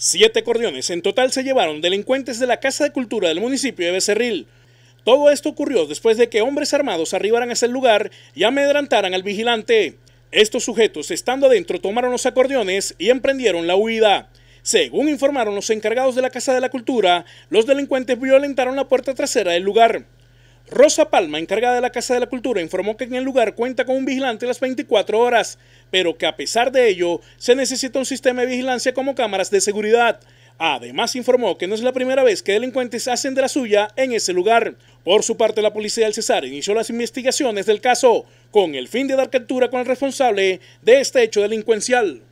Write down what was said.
Siete acordeones en total se llevaron delincuentes de la Casa de Cultura del municipio de Becerril. Todo esto ocurrió después de que hombres armados arribaran hacia ese lugar y amedrantaran al vigilante. Estos sujetos, estando adentro, tomaron los acordeones y emprendieron la huida. Según informaron los encargados de la Casa de la Cultura, los delincuentes violentaron la puerta trasera del lugar. Rosa Palma, encargada de la Casa de la Cultura, informó que en el lugar cuenta con un vigilante las 24 horas, pero que a pesar de ello se necesita un sistema de vigilancia como cámaras de seguridad. Además informó que no es la primera vez que delincuentes hacen de la suya en ese lugar. Por su parte, la policía del Cesar inició las investigaciones del caso con el fin de dar captura con el responsable de este hecho delincuencial.